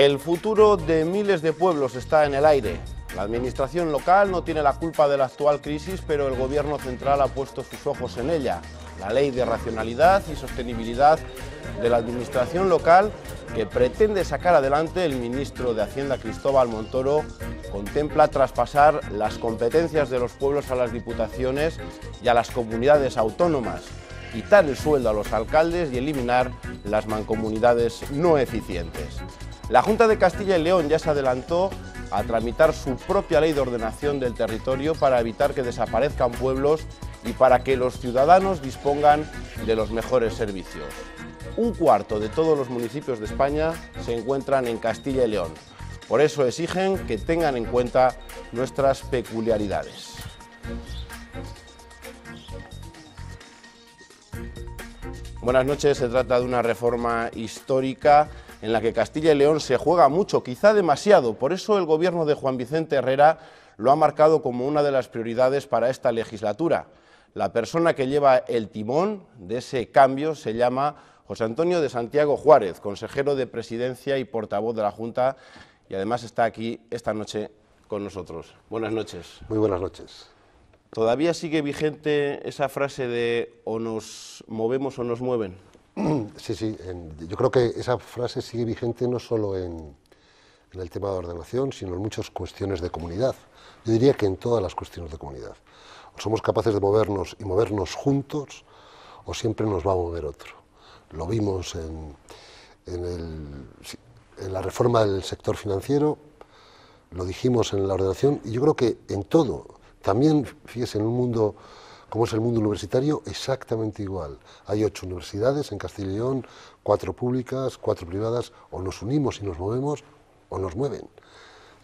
El futuro de miles de pueblos está en el aire. La administración local no tiene la culpa de la actual crisis, pero el gobierno central ha puesto sus ojos en ella. La ley de racionalidad y sostenibilidad de la administración local que pretende sacar adelante el ministro de Hacienda Cristóbal Montoro contempla traspasar las competencias de los pueblos a las diputaciones y a las comunidades autónomas, quitar el sueldo a los alcaldes y eliminar las mancomunidades no eficientes. La Junta de Castilla y León ya se adelantó a tramitar su propia ley de ordenación del territorio para evitar que desaparezcan pueblos y para que los ciudadanos dispongan de los mejores servicios. Un cuarto de todos los municipios de España se encuentran en Castilla y León. Por eso exigen que tengan en cuenta nuestras peculiaridades. Buenas noches, se trata de una reforma histórica en la que Castilla y León se juega mucho, quizá demasiado. Por eso el gobierno de Juan Vicente Herrera lo ha marcado como una de las prioridades para esta legislatura. La persona que lleva el timón de ese cambio se llama José Antonio de Santiago Juárez, consejero de Presidencia y portavoz de la Junta, y además está aquí esta noche con nosotros. Buenas noches. Muy buenas noches. ¿Todavía sigue vigente esa frase de o nos movemos o nos mueven? Sí, sí, yo creo que esa frase sigue vigente no solo en, el tema de ordenación, sino en muchas cuestiones de comunidad. Yo diría que en todas las cuestiones de comunidad. O somos capaces de movernos y movernos juntos, o siempre nos va a mover otro. Lo vimos en, la reforma del sector financiero, lo dijimos en la ordenación, y yo creo que en todo, también, fíjese, en un mundo ¿Cómo es el mundo universitario? Exactamente igual. Hay ocho universidades en Castilla y León, cuatro públicas, cuatro privadas, o nos unimos y nos movemos o nos mueven.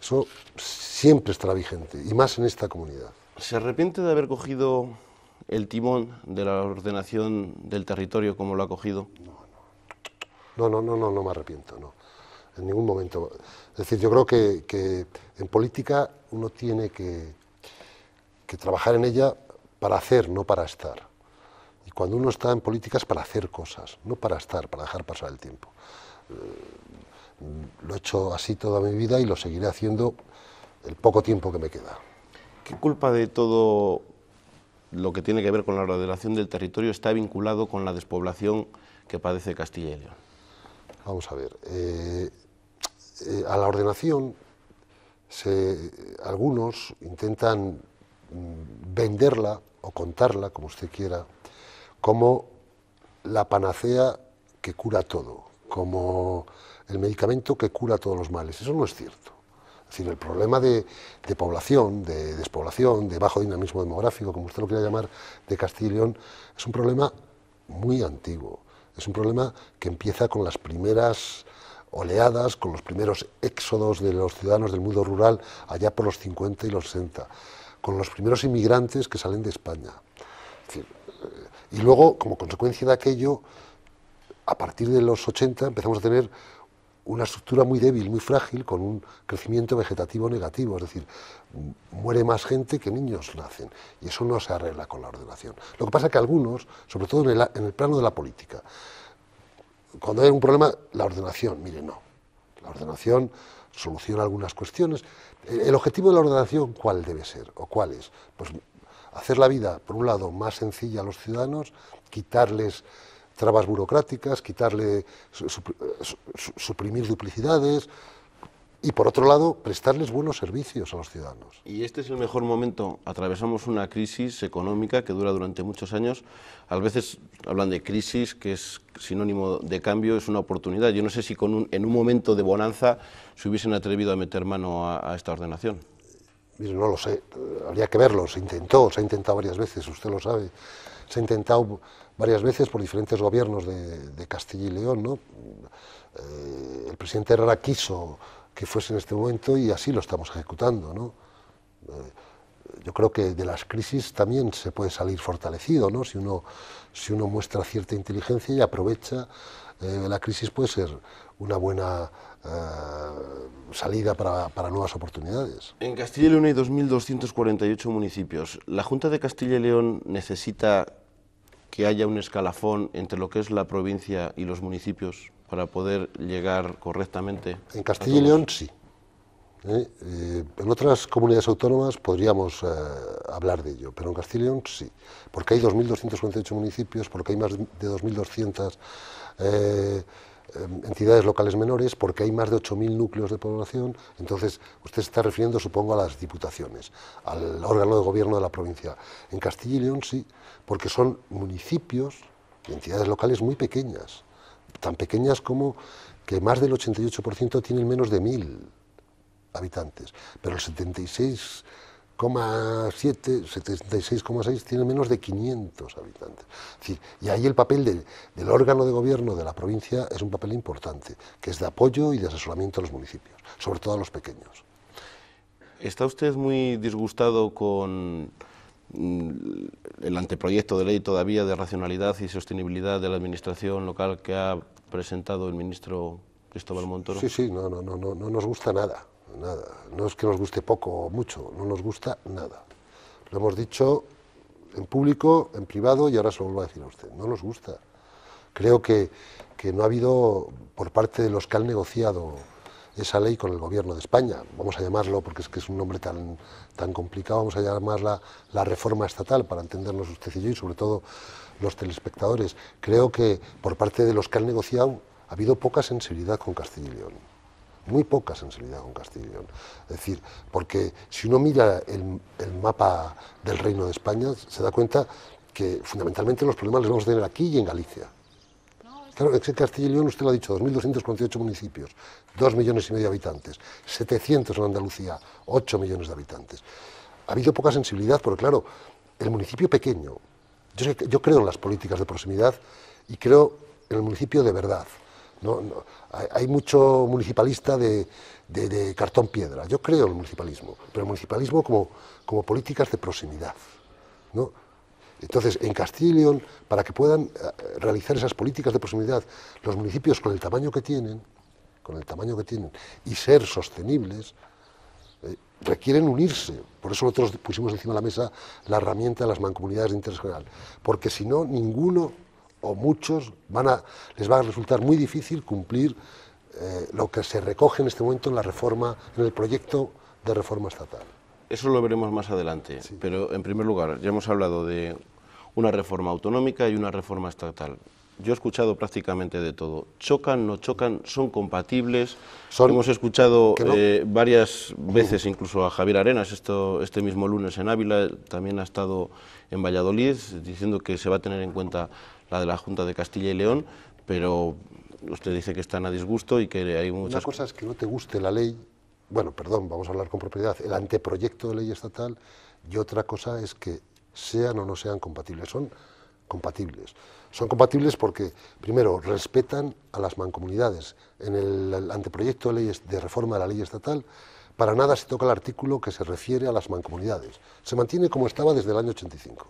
Eso siempre estará vigente, y más en esta comunidad. ¿Se arrepiente de haber cogido el timón de la ordenación del territorio como lo ha cogido? No, no, no, no, no, me arrepiento, no. En ningún momento. Es decir, yo creo que, en política uno tiene que, que trabajar en ella para hacer, no para estar. Y cuando uno está en políticas, para hacer cosas, no para estar, para dejar pasar el tiempo. Eh, lo he hecho así toda mi vida y lo seguiré haciendo el poco tiempo que me queda. ¿Qué culpa de todo lo que tiene que ver con la ordenación del territorio está vinculado con la despoblación que padece Castilla y León? Vamos a ver, eh, eh, a la ordenación algunos intentan Mm, venderla o contarla, como usted quiera, como la panacea que cura todo, como el medicamento que cura todos los males. Eso no es cierto. Es decir, el problema de, población, de despoblación, de bajo dinamismo demográfico, como usted lo quiera llamar, de Castilla León, es un problema muy antiguo. Es un problema que empieza con las primeras oleadas, con los primeros éxodos de los ciudadanos del mundo rural allá por los 50 y los 60 con los primeros inmigrantes que salen de España. Eh, y luego, como consecuencia de aquello, a partir de los 80 empezamos a tener una estructura muy débil, muy frágil, con un crecimiento vegetativo negativo, es decir, muere más gente que niños nacen, y eso no se arregla con la ordenación. Lo que pasa es que algunos, sobre todo en el, en el plano de la política, cuando hay un problema, la ordenación, mire, no, la ordenación soluciona algunas cuestiones. Eh, ¿El objetivo de la ordenación cuál debe ser o cuál es? Pues hacer la vida, por un lado, más sencilla a los ciudadanos, quitarles trabas burocráticas, quitarle, eh, suprimir duplicidades, y por otro lado prestarles buenos servicios a los ciudadanos. Y este es el mejor momento. Atravesamos una crisis económica que dura durante muchos años. A veces hablan de crisis, que es sinónimo de cambio, es una oportunidad. Yo no sé si con un, en un momento de bonanza se hubiesen atrevido a meter mano a, esta ordenación. no lo sé, habría que verlo. Se intentó, se ha intentado varias veces, usted lo sabe. Se ha intentado varias veces por diferentes gobiernos de, Castilla y León. ¿no? Eh, el presidente Herrera quiso que fuese en este momento y así lo estamos ejecutando. Eh, yo creo que de las crisis también se puede salir fortalecido, si, uno, si uno muestra cierta inteligencia y aprovecha eh, la crisis puede ser una buena eh, salida para, para, nuevas oportunidades. En Castilla y León hay 2.248 municipios. ¿La Junta de Castilla y León necesita que haya un escalafón entre lo que es la provincia y los municipios? para poder llegar correctamente. En Castilla y León sí. Eh, eh, en otras comunidades autónomas podríamos eh, hablar de ello, pero en Castilla y León sí, porque hay 2.248 municipios, porque hay más de 2.200 em, entidades locales menores, porque hay más de 8.000 núcleos de población. Entonces, usted se está refiriendo, supongo, a las diputaciones, al órgano de gobierno de la provincia. En Castilla y León sí, porque son municipios y entidades locales muy pequeñas tan pequeñas como que más del 88% tienen menos de 1.000 habitantes, pero el 76,7, 76,6 tiene menos de 500 habitantes. y ahí el papel del órgano de gobierno de la provincia es un papel importante, que es de apoyo y de asesoramiento a los municipios, sobre todo a los pequeños. ¿Está usted muy disgustado con Mm, el anteproyecto de ley todavía de racionalidad y sostenibilidad de la administración local que ha presentado el ministro Cristóbal Montoro? Sí, sí, no, no, no, no nos gusta nada, nada. No es que nos guste poco o mucho, no nos gusta nada. Lo hemos dicho en público, en privado y ahora se lo a decir a usted. No nos gusta. Creo que, que no ha habido por parte de los que han negociado esa ley con el gobierno de España. Vamos a llamarlo, porque es que es un nombre tan, tan complicado, vamos a llamarla la reforma estatal, para entendernos usted y yo, y sobre todo los telespectadores. Creo que por parte de los que han negociado ha habido poca sensibilidad con Castilla y León muy poca sensibilidad con Castilla y León. Es decir, porque si uno mira el, el, mapa del Reino de España, se da cuenta que fundamentalmente los problemas los vamos a tener aquí y en Galicia. Claro, es Castilla y León, usted lo ha dicho, 2.248 municipios, 2 millones y medio de habitantes, 700 en Andalucía, 8 millones de habitantes. Ha habido poca sensibilidad, porque claro, el municipio pequeño, yo, creo en las políticas de proximidad y creo en el municipio de verdad. No, hay mucho municipalista de, cartón piedra. Yo creo en el municipalismo, pero el municipalismo como, como políticas de proximidad. ¿no? Entonces, en Castilla y León, para que puedan eh, realizar esas políticas de proximidad, los municipios con el tamaño que tienen, con el tamaño que tienen, y ser sostenibles, eh, requieren unirse. Por eso nosotros pusimos encima de la mesa la herramienta de las mancomunidades de interés general, porque si no, ninguno o muchos les va a resultar muy difícil cumplir eh, lo que se recoge en este momento en la reforma, en el proyecto de reforma estatal. Eso lo veremos más adelante, pero en primer lugar, ya hemos hablado de una reforma autonómica y una reforma estatal. Yo he escuchado prácticamente de todo. Chocan, no chocan, son compatibles. Hemos escuchado eh, varias mm. veces incluso a Javier Arenas esto, este mismo lunes en Ávila, también ha estado en Valladolid diciendo que se va a tener en cuenta la de la Junta de Castilla y León, pero usted dice que están a disgusto y que hay muchas... cosas que no te guste la ley bueno, perdón, vamos a hablar con propiedad, el anteproyecto de ley estatal y otra cosa es que sean o no sean compatibles. Son compatibles. Son compatibles porque, primero, respetan a las mancomunidades. En el, anteproyecto de ley de reforma de la ley estatal, para nada se toca el artículo que se refiere a las mancomunidades. Se mantiene como estaba desde el año 85.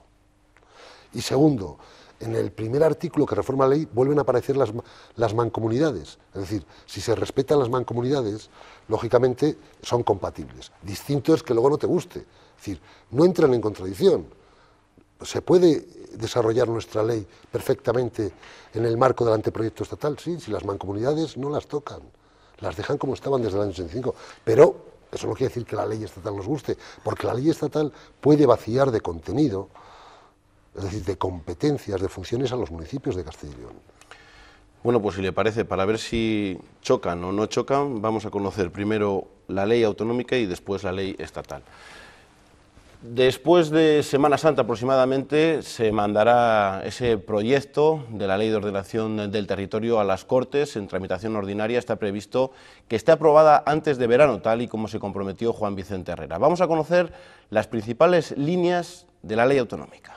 Y segundo, en el primer artículo que reforma la ley vuelven a aparecer las, mancomunidades. Es decir, si se respetan las mancomunidades, lógicamente son compatibles. Distinto es que luego no te guste. Es decir, no entran en contradicción. ¿Se puede desarrollar nuestra ley perfectamente en el marco del anteproyecto estatal? Sí, si las mancomunidades no las tocan, las dejan como estaban desde el año 85. Pero eso no quiere decir que la ley estatal nos guste, porque la ley estatal puede vaciar de contenido es decir, de competencias, de funciones a los municipios de Castilla y León. Bueno, pues si le parece, para ver si chocan o no chocan, vamos a conocer primero la ley autonómica y después la ley estatal. Después de Semana Santa aproximadamente se mandará ese proyecto de la Ley de Ordenación del Territorio a las Cortes en tramitación ordinaria. Está previsto que esté aprobada antes de verano, tal y como se comprometió Juan Vicente Herrera. Vamos a conocer las principales líneas de la ley autonómica.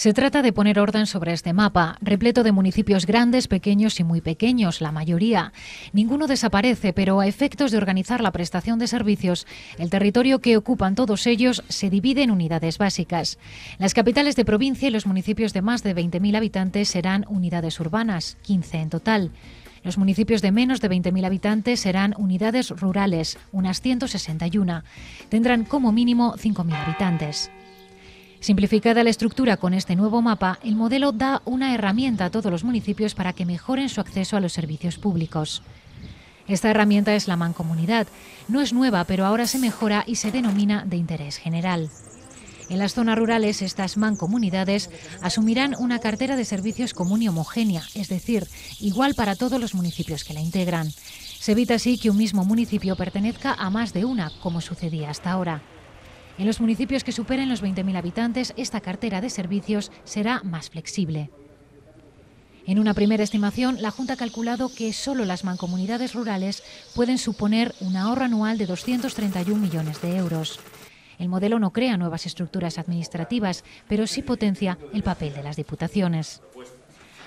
Se trata de poner orden sobre este mapa, repleto de municipios grandes, pequeños y muy pequeños, la mayoría. Ninguno desaparece, pero a efectos de organizar la prestación de servicios, el territorio que ocupan todos ellos se divide en unidades básicas. Las capitales de provincia y los municipios de más de 20.000 habitantes serán unidades urbanas, 15 en total. Los municipios de menos de 20.000 habitantes serán unidades rurales, unas 161. Tendrán como mínimo 5.000 habitantes. Simplificada la estructura con este nuevo mapa, el modelo da una herramienta a todos los municipios para que mejoren su acceso a los servicios públicos. Esta herramienta es la mancomunidad. No es nueva, pero ahora se mejora y se denomina de interés general. En las zonas rurales, estas mancomunidades asumirán una cartera de servicios común y homogénea, es decir, igual para todos los municipios que la integran. Se evita así que un mismo municipio pertenezca a más de una, como sucedía hasta ahora. En los municipios que superen los 20.000 habitantes, esta cartera de servicios será más flexible. En una primera estimación, la Junta ha calculado que solo las mancomunidades rurales pueden suponer un ahorro anual de 231 millones de euros. El modelo no crea nuevas estructuras administrativas, pero sí potencia el papel de las diputaciones.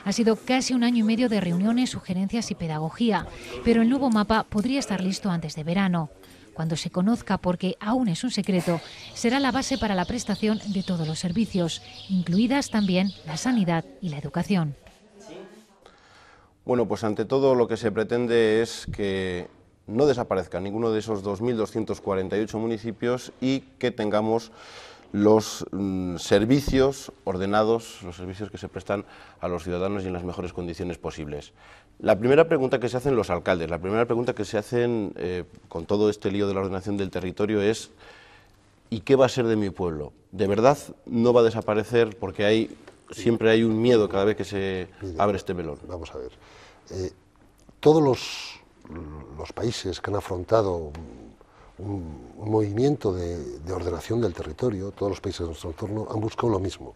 Ha sido casi un año y medio de reuniones, sugerencias y pedagogía, pero el nuevo mapa podría estar listo antes de verano cuando se conozca, porque aún es un secreto, será la base para la prestación de todos los servicios, incluidas también la sanidad y la educación. Bueno, pues ante todo lo que se pretende es que no desaparezca ninguno de esos 2.248 municipios y que tengamos los mm, servicios ordenados, los servicios que se prestan a los ciudadanos y en las mejores condiciones posibles. La primera pregunta que se hacen los alcaldes, la primera pregunta que se hacen eh, con todo este lío de la ordenación del territorio es ¿y qué va a ser de mi pueblo? ¿De verdad no va a desaparecer porque hay, siempre hay un miedo cada vez que se abre este melón? Vamos a ver. Eh, todos los, los países que han afrontado un, movimiento de, ordenación del territorio, todos los países de nuestro entorno han buscado lo mismo.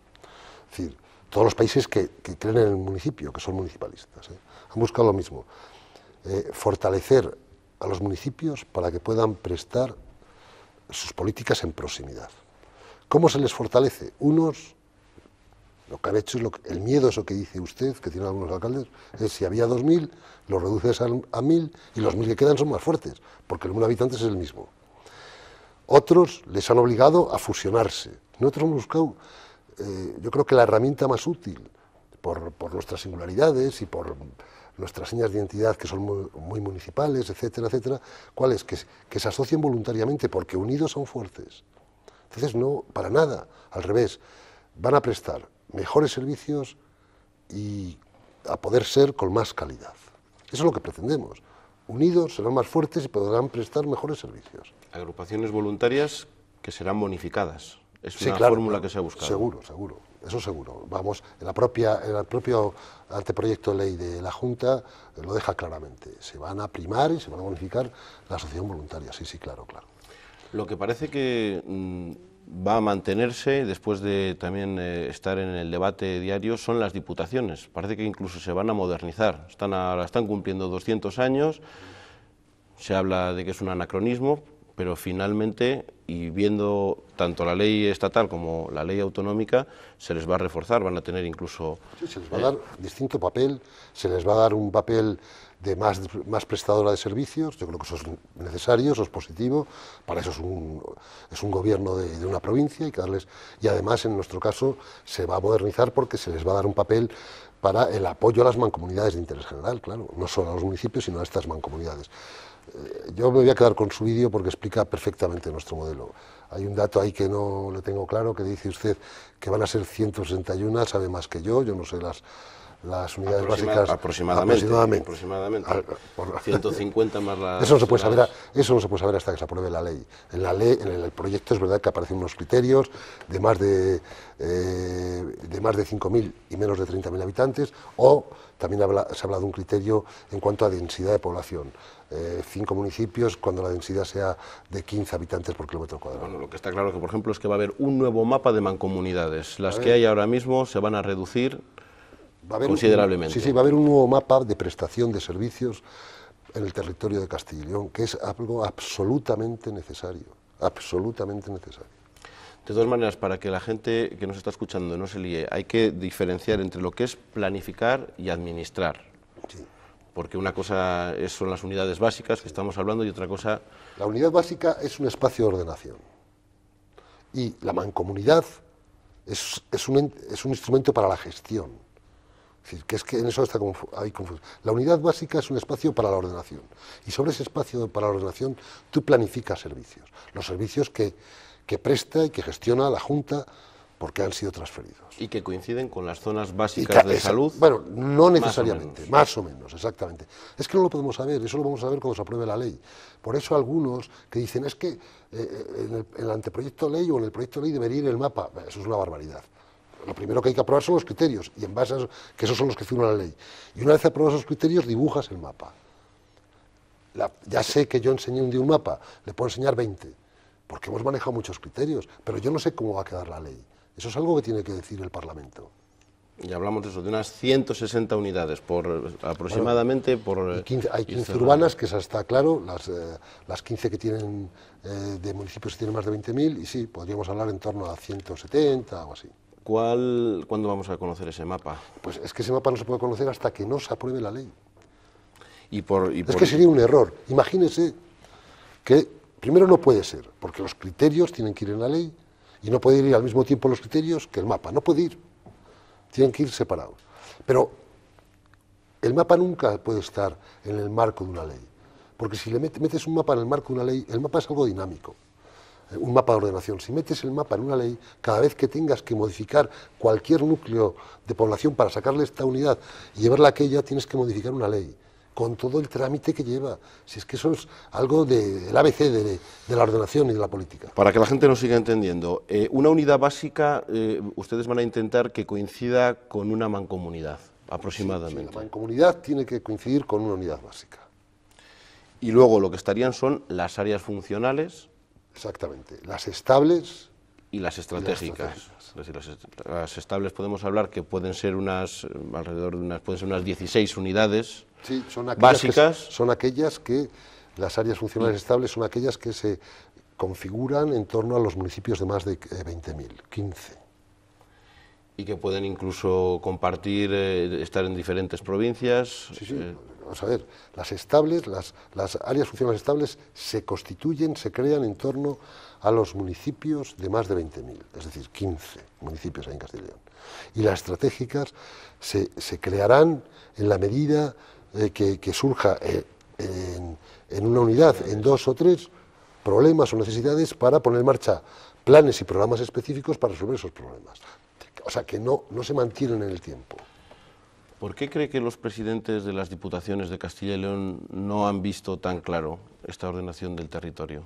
Es decir, todos los países que, creen en el municipio, que son municipalistas, ¿eh? han buscado lo mismo. Eh, fortalecer a los municipios para que puedan prestar sus políticas en proximidad. ¿Cómo se les fortalece? Unos, lo que han hecho es el miedo, eso que dice usted, que tienen algunos alcaldes, es si había 2.000, ...lo reduces a, a 1.000 y los 1.000 que quedan son más fuertes, porque el número de habitantes es el mismo. Otros les han obligado a fusionarse. Nosotros hemos buscado, eh, yo creo que la herramienta más útil, por, nuestras singularidades y por nuestras señas de identidad que son muy, municipales, etcétera, etcétera, ¿cuál es? Que, que, se asocien voluntariamente, porque unidos son fuertes. Entonces, no, para nada, al revés, van a prestar mejores servicios y a poder ser con más calidad. Eso es lo que pretendemos. Unidos serán más fuertes y podrán prestar mejores servicios. Agrupaciones voluntarias que serán bonificadas. Es una fórmula que se ha buscado. Seguro, seguro. Eso seguro. Vamos, en, la propia, en el propio anteproyecto de ley de la Junta eh, lo deja claramente. Se van a primar y se van a bonificar la asociación voluntaria. Sí, sí, claro, claro. Lo que parece que mm, va a mantenerse, después de también eh, estar en el debate diario, son las diputaciones. Parece que incluso se van a modernizar. Están ahora están cumpliendo 200 años, se habla de que es un anacronismo, pero finalmente, y viendo tanto la ley estatal como la ley autonómica, se les va a reforzar, van a tener incluso... se les va a dar distinto papel, se les va a dar un papel de más, más prestadora de servicios, yo creo que eso es necesario, eso es positivo, para eso es un, es un gobierno de, una provincia y, y además en nuestro caso se va a modernizar porque se les va a dar un papel para el apoyo a las mancomunidades de interés general, claro, no solo a los municipios, sino a estas mancomunidades. Eh, yo me voy a quedar con su vídeo porque explica perfectamente nuestro modelo. Hay un dato ahí que no lo tengo claro, que dice usted que van a ser 161, sabe más que yo, yo no sé las las unidades básicas aproximadamente, aproximadamente, 150 más las eso no se puede saber eso se puede saber hasta que se apruebe la ley en la ley en el proyecto es verdad que aparecen unos criterios de más de eh, de más de 5.000 y menos de 30.000 habitantes o también se habla de un criterio en cuanto a densidad de población eh, cinco municipios cuando la densidad sea de 15 habitantes por kilómetro cuadrado. Bueno, lo que está claro que, por ejemplo, es que va a haber un nuevo mapa de mancomunidades. Las que hay ahora mismo se van a reducir considerablemente. sí, sí, va a haber un nuevo mapa de prestación de servicios en el territorio de Castilla y León, que es algo absolutamente necesario, absolutamente necesario. De todas maneras, para que la gente que nos está escuchando no se líe, hay que diferenciar entre lo que es planificar y administrar. Porque una cosa son las unidades básicas que estamos hablando y otra cosa... La unidad básica es un espacio de ordenación. Y la mancomunidad es, es, un, es un instrumento para la gestión decir, que es que en eso está hay confusión. La unidad básica es un espacio para la ordenación. Y sobre ese espacio para la ordenación tú planificas servicios. Los servicios que, presta y que gestiona la Junta porque han sido transferidos. Y que coinciden con las zonas básicas de salud. Bueno, no necesariamente, más o, menos, exactamente. Es que no lo podemos saber, eso lo vamos a ver cuando se apruebe la ley. Por eso algunos que dicen, es que eh, eh, el, en, el, anteproyecto de ley o en el proyecto de ley debería ir el mapa, eso es una barbaridad lo primero que hay que aprobar son los criterios, y en base a eso, que esos son los que firma la ley. Y una vez aprobados esos criterios, dibujas el mapa. ya sé que yo enseñé un día un mapa, le puedo enseñar 20, porque hemos manejado muchos criterios, pero yo no sé cómo va a quedar la ley. Eso es algo que tiene que decir el Parlamento. Y hablamos de eso, de unas 160 unidades por aproximadamente por... 15, hay 15 urbanas, que esas está claro, las, eh, las 15 que tienen eh, de municipios que tienen más de 20.000, y sí, podríamos hablar en torno a 170 o así. ¿Cuándo vamos a conocer ese mapa? Pues es que ese mapa no se puede conocer hasta que no se apruebe la ley. Y por, es que sería un error. Imagínese que primero no puede ser, porque los criterios tienen que ir en la ley y no puede ir al mismo tiempo los criterios que el mapa. No puede ir. Tienen que ir separados. Pero el mapa nunca puede estar en el marco de una ley. Porque si le metes un mapa en el marco de una ley, el mapa es algo dinámico un mapa de ordenación. Si metes el mapa en una ley, cada vez que tengas que modificar cualquier núcleo de población para sacarle esta unidad y llevarla a aquella, tienes que modificar una ley con todo el trámite que lleva. Si es que eso es algo del ABC de, la ordenación y de la política. Para que la gente nos siga entendiendo, eh, una unidad básica, eh, ustedes van a intentar que coincida con una mancomunidad, aproximadamente. la mancomunidad tiene que coincidir con una unidad básica. Y luego lo que estarían son las áreas funcionales, Exactamente. Las estables. Y las estratégicas. las, estables podemos hablar que pueden ser unas, eh, alrededor de unas, pueden ser unas 16 unidades sí, son básicas. son aquellas que, las áreas funcionales estables son aquellas que se configuran en torno a los municipios de más de 20.000, eh, 15 y que pueden incluso compartir, eh, estar en diferentes provincias. Sí, sí. Eh. Vamos a ver, las estables, las, áreas funcionales estables se constituyen, se crean en torno a los municipios de más de 20.000, es decir, 15 municipios en Castilla y León. Y las estratégicas se, crearán en la medida eh, que, surja en una unidad, en dos o tres, problemas o necesidades para poner en marcha planes y programas específicos para resolver esos problemas o sea, que no, no se mantienen en el tiempo. ¿Por qué cree que los presidentes de las diputaciones de Castilla y León no han visto tan claro esta ordenación del territorio?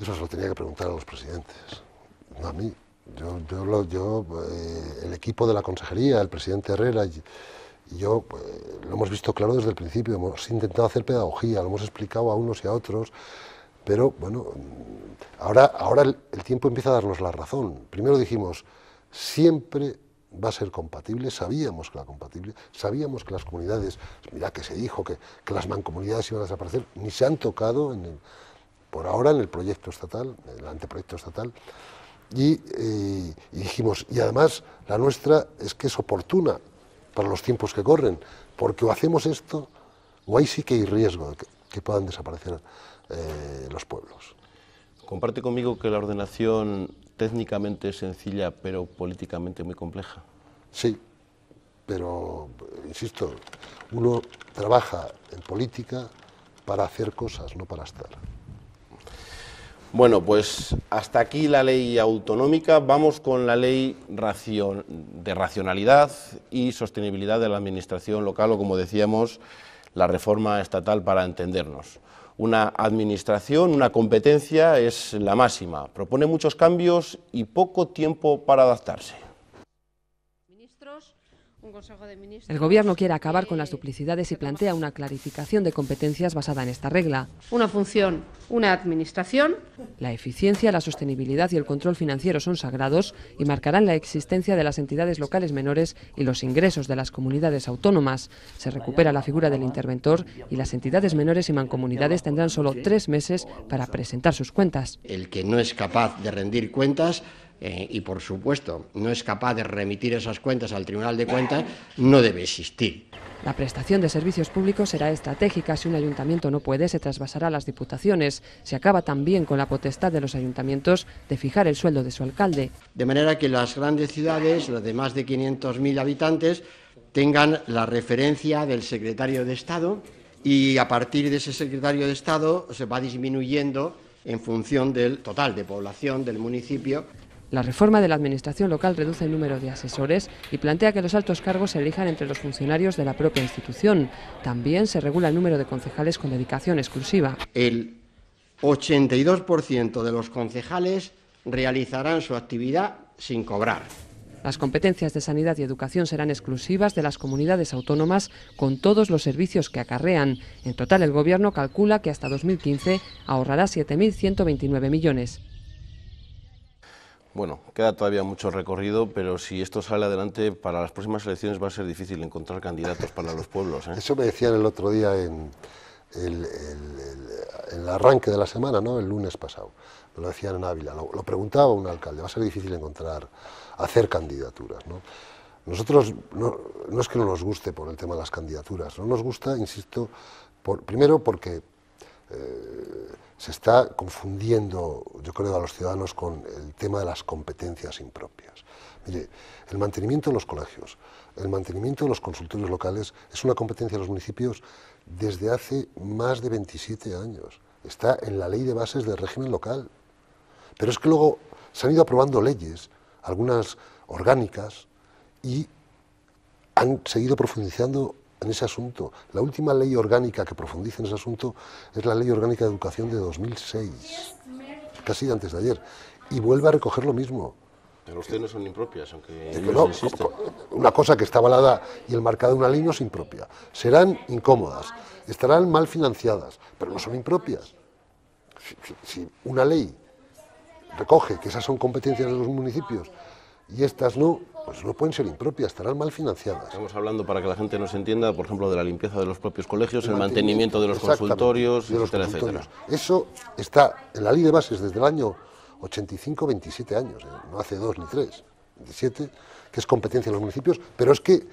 Eso se lo tenía que preguntar a los presidentes, no a mí. Yo, eh, el equipo de la consejería, el presidente Herrera yo eh, lo hemos visto claro desde el principio. Hemos intentado hacer pedagogía, lo hemos explicado a unos y a otros, pero bueno, ahora, ahora el tiempo empieza a darnos la razón. Primero dijimos, siempre va a ser compatible, sabíamos que era compatible, sabíamos que las comunidades, mira que se dijo que, que las mancomunidades iban a desaparecer, ni se han tocado en por ahora en el proyecto estatal, en el anteproyecto estatal, eh, y, dijimos, y además la nuestra es que es oportuna para los tiempos que corren, porque o hacemos esto, o ahí sí que hay riesgo de que, puedan desaparecer eh, los pueblos. Comparte conmigo que la ordenación técnicamente sencilla, pero políticamente muy compleja. Sí, pero, insisto, uno trabaja en política para hacer cosas, no para estar. Bueno, pues hasta aquí la ley autonómica. Vamos con la ley de racionalidad y sostenibilidad de la administración local o, como decíamos, la reforma estatal para entendernos una administración, una competencia es la máxima. Propone muchos cambios y poco tiempo para adaptarse. El Gobierno quiere acabar con las duplicidades y plantea una clarificación de competencias basada en esta regla. Una función, una administración. La eficiencia, la sostenibilidad y el control financiero son sagrados y marcarán la existencia de las entidades locales menores y los ingresos de las comunidades autónomas. Se recupera la figura del interventor y las entidades menores y mancomunidades tendrán solo tres meses para presentar sus cuentas. El que no es capaz de rendir cuentas eh, y por supuesto no es capaz de remitir esas cuentas al Tribunal de Cuentas, no debe existir. La prestación de servicios públicos será estratégica. Si un ayuntamiento no puede, se trasvasará a las diputaciones. Se acaba también con la potestad de los ayuntamientos de fijar el sueldo de su alcalde. De manera que las grandes ciudades, las de más de 500.000 habitantes, tengan la referencia del secretario de Estado y a partir de ese secretario de Estado se va disminuyendo en función del total de población del municipio la reforma de la Administración local reduce el número de asesores y plantea que los altos cargos se elijan entre los funcionarios de la propia institución. También se regula el número de concejales con dedicación exclusiva. El 82% de los concejales realizarán su actividad sin cobrar. Las competencias de sanidad y educación serán exclusivas de las comunidades autónomas con todos los servicios que acarrean. En total, el Gobierno calcula que hasta 2015 ahorrará 7.129 millones. Bueno, queda todavía mucho recorrido, pero si esto sale adelante, para las próximas elecciones va a ser difícil encontrar candidatos para los pueblos. ¿eh? Eso me decían el otro día en el, arranque de la semana, ¿no? el lunes pasado. Me lo decían en Ávila, lo, preguntaba un alcalde, va a ser difícil encontrar, hacer candidaturas. Nosotros no, es que no nos guste por el tema de las candidaturas, no nos gusta, insisto, primero porque eh, se está confundiendo, yo creo, a los ciudadanos con el tema de las competencias impropias. el mantenimiento de los colegios, el mantenimiento de los consultorios locales es una competencia de los municipios desde hace más de 27 años. Está en la ley de bases del régimen local. Pero es que luego se han ido aprobando leyes, algunas orgánicas, y han seguido profundizando en ese asunto. La última ley orgánica que profundiza en ese asunto es la Ley Orgánica de Educación de 2006, casi antes de ayer, y vuelve a recoger lo mismo. Pero ustedes no son impropias, aunque es eh, una cosa que está avalada y el marcado de una ley no es impropia. Serán incómodas, estarán mal financiadas, pero no son impropias. si una ley recoge que esas son competencias de los municipios y estas no, pues no pueden ser impropias, estarán mal financiadas. Estamos hablando, para que la gente nos entienda, por ejemplo, de la limpieza de los propios colegios, el, mantenimiento, de los consultorios, etcétera, etcétera, Eso está en la ley de bases desde el año 85, 27 años, eh, no hace dos ni tres, 27, que es competencia de los municipios, pero es que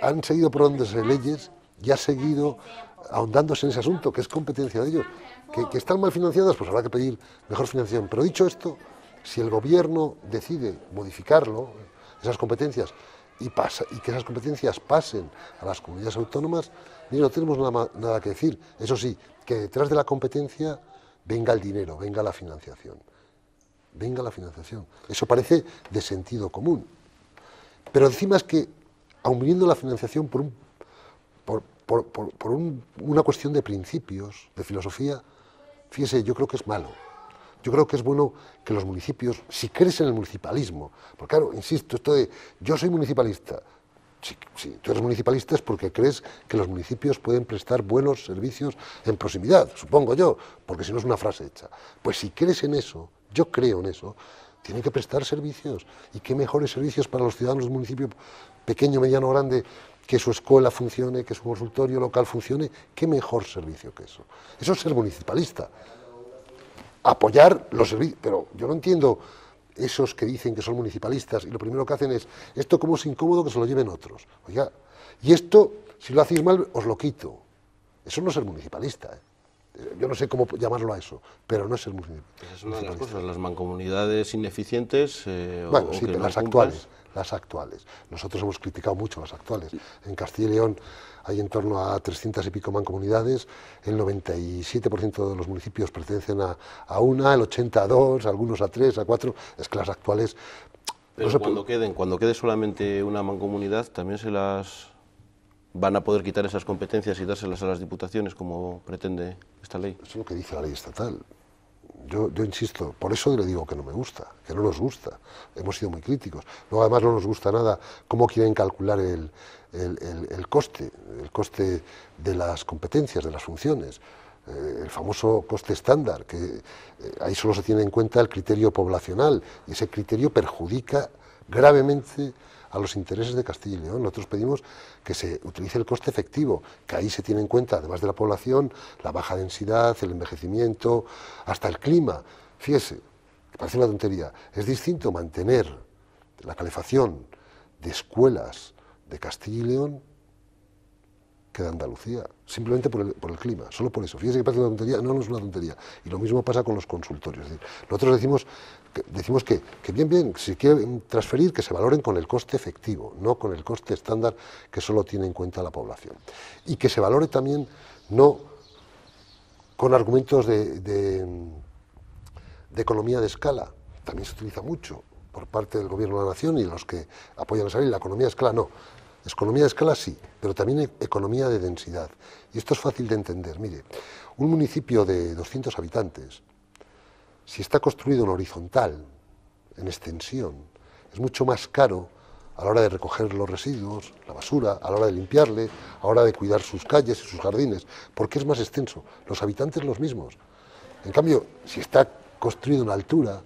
han seguido probándose leyes y ha seguido ahondándose en ese asunto, que es competencia de ellos. Que, que están mal financiadas, pues habrá que pedir mejor financiación. Pero dicho esto, si el gobierno decide modificarlo, esas competencias y, que esas competencias pasen a las comunidades autónomas, ni no tenemos nada, que decir. Eso sí, que detrás de la competencia venga el dinero, venga la financiación. Venga la financiación. Eso parece de sentido común. Pero encima es que, aun la financiación por, por, una cuestión de principios, de filosofía, fíjese, yo creo que es malo yo creo que es bueno que los municipios, si crees en el municipalismo, porque claro, insisto, esto de yo soy municipalista, si, tú eres municipalista es porque crees que los municipios pueden prestar buenos servicios en proximidad, supongo yo, porque si no es una frase hecha. Pues si crees en eso, yo creo en eso, tiene que prestar servicios. ¿Y qué mejores servicios para los ciudadanos de un municipio pequeño, mediano, grande, que su escuela funcione, que su consultorio local funcione? ¿Qué mejor servicio que eso? Eso es ser municipalista apoyar los servicios. Pero yo no entiendo esos que dicen que son municipalistas y lo primero que hacen es, esto como es incómodo que se lo lleven otros. Oiga, y esto, si lo hacéis mal, os lo quito. Eso no es ser municipalista. ¿eh? eh yo no sé cómo llamarlo a eso, pero no es ser municipalista. Pues es una de las cosas, las mancomunidades ineficientes. Eh, bueno, o sí, que pero las actuales, las actuales. Nosotros hemos criticado mucho las actuales. En Castilla y León hay en torno a 300 y pico mancomunidades, el 97% de los municipios pertenecen a, una, el 80 a dos, algunos a tres, a cuatro, es que las actuales... Pero cuando, queden, cuando quede solamente una mancomunidad, también se las van a poder quitar esas competencias y dárselas a las diputaciones como pretende esta ley. Eso es lo que dice la ley estatal yo, insisto, por eso le digo que no me gusta, que no nos gusta. Hemos sido muy críticos. Luego, además, no nos gusta nada cómo quieren calcular el, coste, el coste de las competencias, de las funciones. Eh, el famoso coste estándar, que eh, ahí solo se tiene en cuenta el criterio poblacional, y ese criterio perjudica gravemente a los intereses de Castilla y León. Nosotros pedimos que se utilice el coste efectivo, que ahí se tiene en cuenta, además de la población, la baja densidad, el envejecimiento, hasta el clima. Fíjese, parece una tontería, es distinto mantener la calefacción de escuelas de Castilla y León que de Andalucía, simplemente por el, clima, solo por eso. Fíjense que parece una tontería, no, no es una tontería. Y lo mismo pasa con los consultorios. nosotros decimos, que, decimos que, bien, bien, si quieren transferir, que se valoren con el coste efectivo, no con el coste estándar que solo tiene en cuenta la población. Y que se valore también, no con argumentos de, de, de economía de escala, también se utiliza mucho por parte del Gobierno de la Nación y los que apoyan a salir la economía de escala, no economía de escala sí, pero también economía de densidad. Y esto es fácil de entender. Mire, un municipio de 200 habitantes, si está construido en horizontal, en extensión, es mucho más caro a la hora de recoger los residuos, la basura, a la hora de limpiarle, a la hora de cuidar sus calles y sus jardines, porque es más extenso, los habitantes los mismos. En cambio, si está construido en altura,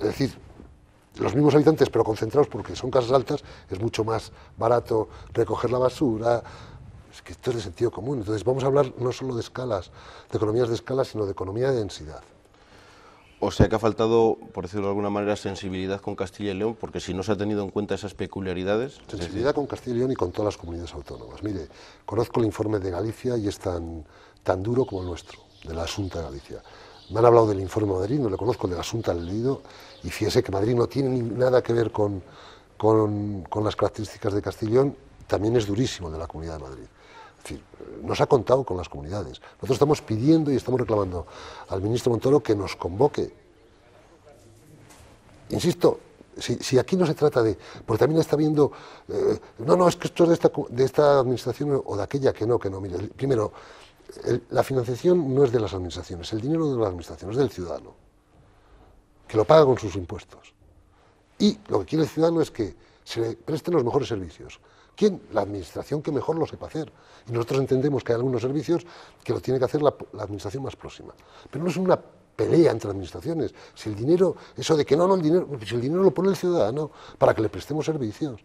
es decir, los mismos habitantes, pero concentrados porque son casas altas, es mucho más barato recoger la basura. Es que esto es de sentido común. Entonces vamos a hablar no solo de escalas, de economías de escala, sino de economía de densidad. O sea que ha faltado, por decirlo de alguna manera, sensibilidad con Castilla y León, porque si no se ha tenido en cuenta esas peculiaridades... Sensibilidad con Castilla y León y con todas las comunidades autónomas. Mire, conozco el informe de Galicia y es tan, tan duro como el nuestro, de la Asunta de Galicia. Me han hablado del informe de Madrid, no lo conozco, del asunto la leído, y fíjese que Madrid no tiene nada que ver con, las características de Castellón, también es durísimo de la Comunidad de Madrid. Es decir, no ha contado con las comunidades. Nosotros estamos pidiendo y estamos reclamando al ministro Montoro que nos convoque. Insisto, si, aquí no se trata de, porque también está viendo, eh, no, no, es que esto es de esta, administración o de aquella que no, que no, mire, primero, la financiación no es de las administraciones, el dinero de las administraciones es del ciudadano que lo paga con sus impuestos. Y lo que quiere el ciudadano es que se le presten los mejores servicios. ¿Quién? La administración que mejor lo sepa hacer. Y nosotros entendemos que hay algunos servicios que lo tiene que hacer la, administración más próxima. Pero no es una pelea entre administraciones. Si el dinero, eso de que no, no, el dinero, si pues el dinero lo pone el ciudadano para que le prestemos servicios.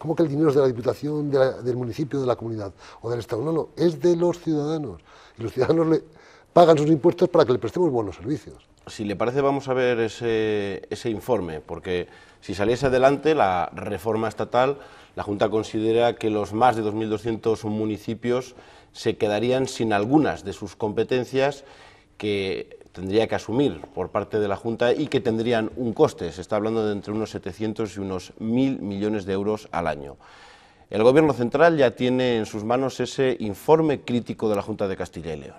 ¿Cómo que el dinero es de la Diputación, del municipio, de la comunidad o del Estado? No, no, es de los ciudadanos. Y los ciudadanos le pagan sus impuestos para que le prestemos buenos servicios si le parece, vamos a ver ese, informe, porque si saliese adelante la reforma estatal, la Junta considera que los más de 2.200 municipios se quedarían sin algunas de sus competencias que tendría que asumir por parte de la Junta y que tendrían un coste. Se está hablando de entre unos 700 y unos 1.000 millones de euros al año. El Gobierno central ya tiene en sus manos ese informe crítico de la Junta de Castilla y León.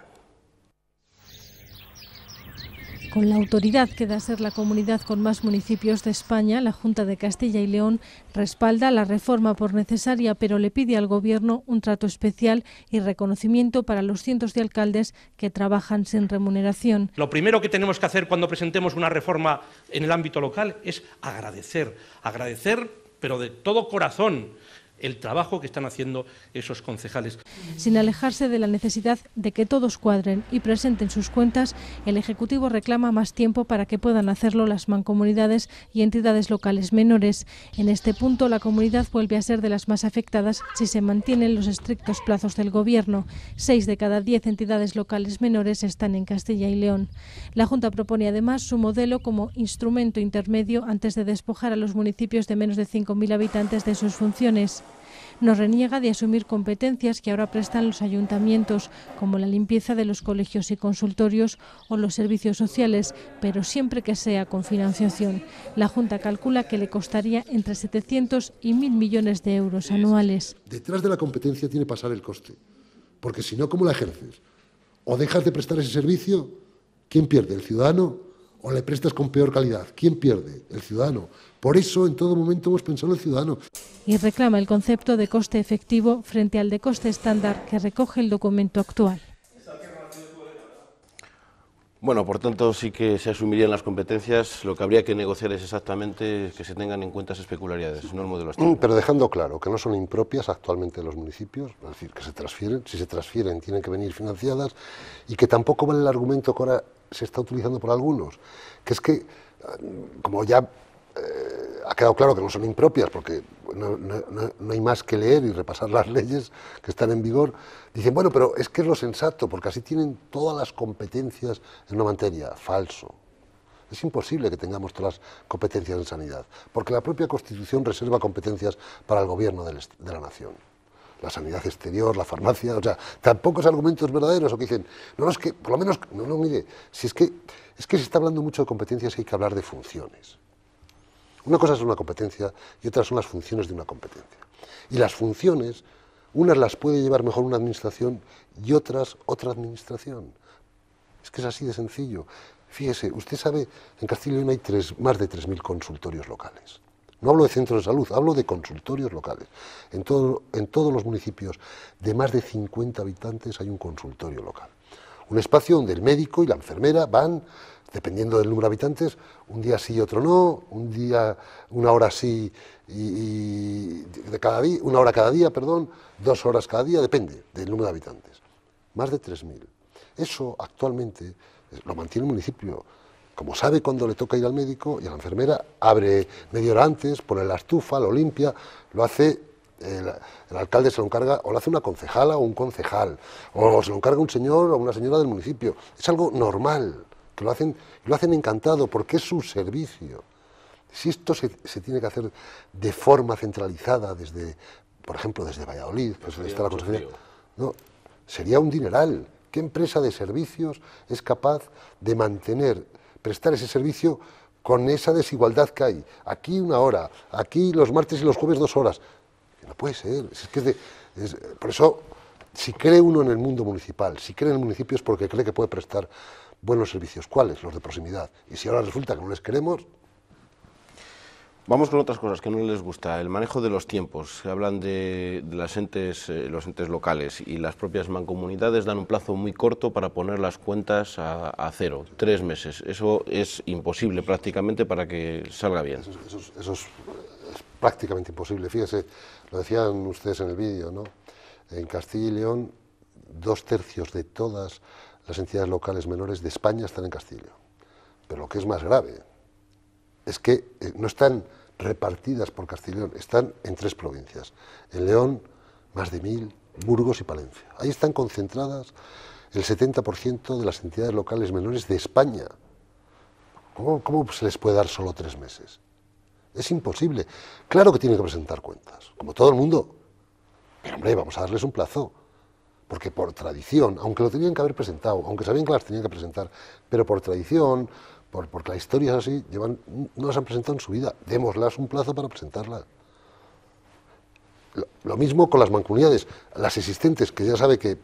Con la autoridad que da ser la comunidad con más municipios de España, la Junta de Castilla y León respalda la reforma por necesaria, pero le pide al Gobierno un trato especial y reconocimiento para los cientos de alcaldes que trabajan sin remuneración. Lo primero que tenemos que hacer cuando presentemos una reforma en el ámbito local es agradecer, agradecer pero de todo corazón el trabajo que están haciendo esos concejales. Sin alejarse de la necesidad de que todos cuadren y presenten sus cuentas, el Ejecutivo reclama más tiempo para que puedan hacerlo las mancomunidades y entidades locales menores. En este punto, la comunidad vuelve a ser de las más afectadas si se mantienen los estrictos plazos del Gobierno. Seis de cada diez entidades locales menores están en Castilla y León. La Junta propone además su modelo como instrumento intermedio antes de despojar a los municipios de menos de 5.000 habitantes de sus funciones nos reniega de asumir competencias que ahora prestan los ayuntamientos, como la limpieza de los colegios y consultorios o los servicios sociales, pero siempre que sea con financiación. La Junta calcula que le costaría entre 700 y 1.000 millones de euros anuales. Detrás de la competencia tiene que pasar el coste, porque si no, ¿cómo la ejerces? ¿O dejas de prestar ese servicio? ¿Quién pierde? ¿El ciudadano? o le prestas con peor calidad. ¿Quién pierde? El ciudadano. Por eso en todo momento hemos pensado en el ciudadano. Y reclama el concepto de coste efectivo frente al de coste estándar que recoge el documento actual. Bueno, por tanto, sí que se asumirían las competencias. Lo que habría que negociar es exactamente que se tengan en cuenta esas especularidades. no el modelo mm, estándar. Pero dejando claro que no son impropias actualmente los municipios, es decir, que se transfieren, si se transfieren tienen que venir financiadas, y que tampoco vale el argumento que ahora se está utilizando por algunos, que es que, eh, como ya eh, ha quedado claro que no son impropias, porque no, no, hay más que leer y repasar las leyes que están en vigor, dicen, bueno, pero es que es lo sensato, porque así tienen todas las competencias en una materia. Falso. Es imposible que tengamos todas las competencias en sanidad, porque la propia Constitución reserva competencias para el gobierno de la nación la sanidad exterior, la farmacia, o sea, tampoco es argumentos verdaderos o que dicen, no, no, es que, por lo menos, no, no, mire, si es que, es que se está hablando mucho de competencias, hay que hablar de funciones. Una cosa es una competencia y otras son las funciones de una competencia. Y las funciones, unas las puede llevar mejor una administración y otras otra administración. Es que es así de sencillo. Fíjese, usted sabe, en Castilla y León hay tres, más de 3.000 consultorios locales. No hablo de centros de salud, hablo de consultorios locales. En, todo, en todos los municipios de más de 50 habitantes hay un consultorio local. Un espacio donde el médico y la enfermera van, dependiendo del número de habitantes, un día sí y otro no, un día, una hora sí y, de cada día, una hora cada día, perdón, dos horas cada día, depende del número de habitantes. Más de 3.000. Eso actualmente lo mantiene el municipio como sabe cuando le toca ir al médico y a la enfermera, abre media hora antes, pone la estufa, lo limpia, lo hace, el, alcalde se lo encarga, o lo hace una concejala o un concejal, o se lo encarga un señor o una señora del municipio. Es algo normal, que lo hacen, lo hacen encantado, porque es su servicio. Si esto se, tiene que hacer de forma centralizada, desde, por ejemplo, desde Valladolid, pues la no, sería un dineral. ¿Qué empresa de servicios es capaz de mantener prestar ese servicio con esa desigualdad que hay. Aquí una hora, aquí los martes y los jueves dos horas. No puede ser. Es que por eso, si cree uno en el mundo municipal, si cree en el municipio es porque cree que puede prestar buenos servicios. ¿Cuáles? Los de proximidad. Y si ahora resulta que no les queremos, Vamos con otras cosas que no les gusta. El manejo de los tiempos. Se hablan de, las entes, eh, los entes locales y las propias mancomunidades dan un plazo muy corto para poner las cuentas a, cero, tres meses. Eso es imposible prácticamente para que salga bien. Eso, es, prácticamente imposible. Fíjese, lo decían ustedes en el vídeo, ¿no? En Castilla y León, dos tercios de todas las entidades locales menores de España están en Castilla. Pero lo que es más grave, es que eh, no están repartidas por Castellón, están en tres provincias. En León, más de mil, Burgos y Palencia. Ahí están concentradas el 70% de las entidades locales menores de España. ¿Cómo, ¿Cómo, se les puede dar solo tres meses? Es imposible. Claro que tienen que presentar cuentas, como todo el mundo. Pero hombre, vamos a darles un plazo. Porque por tradición, aunque lo tenían que haber presentado, aunque sabían que las tenían que presentar, pero por tradición, por, porque historia historias así llevan, no las han presentado en su vida. Démoslas un plazo para presentarlas. Lo, mismo con las mancomunidades, las existentes, que ya sabe que